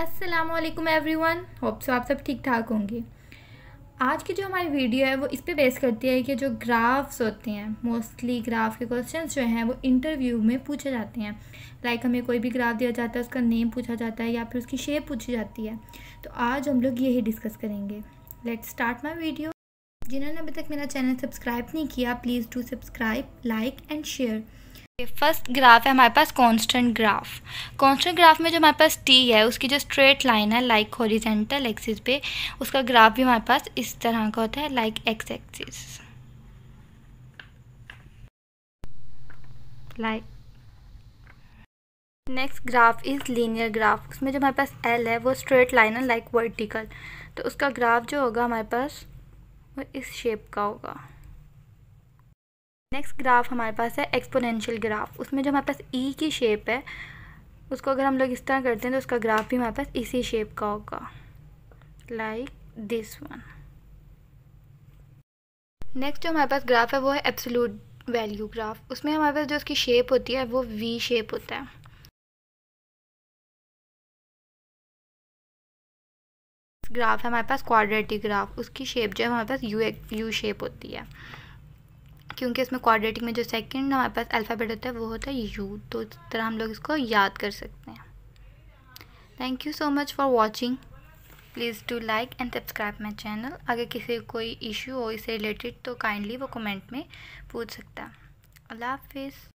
Aslam everyone hope so आप सब ठीक ठाक होंगे आज की जो हमारी वीडियो है वो इस पर बेस करती है कि जो ग्राफ्स होते हैं मोस्टली ग्राफ के क्वेश्चन जो हैं वो इंटरव्यू में पूछे जाते हैं लाइक like हमें कोई भी ग्राफ दिया जाता है उसका नेम पूछा जाता है या फिर उसकी शेप पूछी जाती है तो आज हम लोग यही डिस्कस करेंगे लेट स्टार्ट माई वीडियो जिन्होंने अभी तक मेरा चैनल सब्सक्राइब नहीं किया please do subscribe like and share first graph है हमारे पास कांस्टेंट ग्राफ कांस्टेंट ग्राफ में जो हमारे पास टी है उसकी जो स्ट्रेट लाइन है लाइक हॉरिजेंटल एक्सिस पे उसका ग्राफ भी हमारे पास इस तरह का होता है like X axis like next graph is linear graph उसमें जो हमारे पास एल है वो स्ट्रेट लाइन है लाइक वर्टिकल तो उसका ग्राफ जो होगा हमारे पास वो इस शेप का होगा नेक्स्ट ग्राफ हमारे पास है एक्सपोनेंशियल ग्राफ उसमें जो हमारे पास ई e की शेप है उसको अगर हम लोग इस तरह करते हैं तो उसका ग्राफ भी हमारे पास इसी शेप का होगा लाइक दिस वन नेक्स्ट जो हमारे पास ग्राफ है वो है एप्सोलूट वैल्यू ग्राफ उसमें हमारे पास जो उसकी शेप होती है वो वी शेप होता है ग्राफ है हमारे पास क्वाड्रेटिक ग्राफ उसकी शेप जो है हमारे पास यू यू शेप होती है क्योंकि इसमें क्वाड्रेटिक में जो सेकंड हमारे पास अल्फ़ाबेट होता है वो होता है यू तो इस तरह हम लोग इसको याद कर सकते हैं thank you so much for watching please do like and subscribe my channel अगर किसी कोई इशू हो इससे रिलेटेड तो काइंडली वो कमेंट में पूछ सकता है अल्लाह हाफिज़